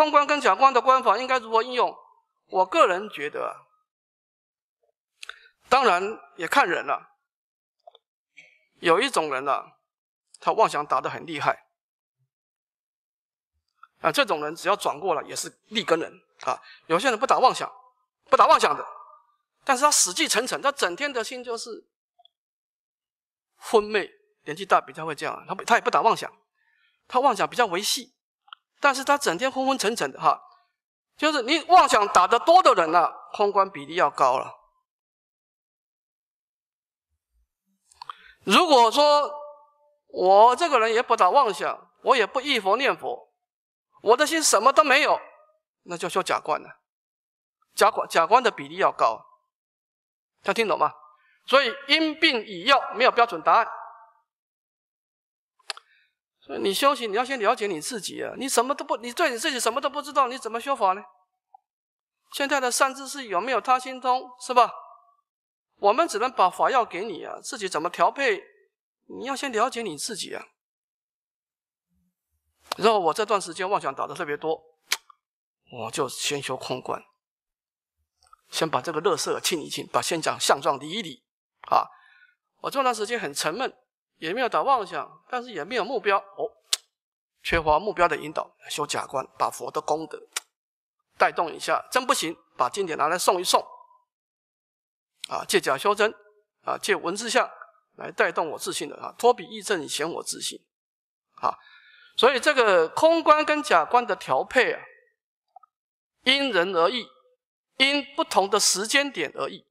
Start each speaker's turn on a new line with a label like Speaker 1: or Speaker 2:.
Speaker 1: 空观跟假观的观法应该如何应用？我个人觉得，当然也看人了。有一种人呢，他妄想打得很厉害啊，这种人只要转过来也是立根人啊。有些人不打妄想，不打妄想的，但是他死气沉沉，他整天的心就是昏昧。年纪大比较会这样，他不，他也不打妄想，他妄想比较维系。但是他整天昏昏沉沉的哈，就是你妄想打得多的人呢，空观比例要高了。如果说我这个人也不打妄想，我也不忆佛念佛，我的心什么都没有，那就叫假观了。假观假观的比例要高，他听懂吗？所以因病以药没有标准答案。你修行，你要先了解你自己啊！你什么都不，你对你自己什么都不知道，你怎么修法呢？现在的善知识有没有他心通，是吧？我们只能把法药给你啊，自己怎么调配？你要先了解你自己啊。然后我这段时间妄想打的特别多，我就先修空观，先把这个乐色清一清，把先讲相状理理啊。我这段时间很沉闷。也没有打妄想，但是也没有目标哦，缺乏目标的引导，修假观，把佛的功德带动一下，真不行，把经典拿来诵一诵，啊，借假修真，啊，借文字相来带动我自信的啊，托比义正显我自信，啊，所以这个空观跟假观的调配啊，因人而异，因不同的时间点而异。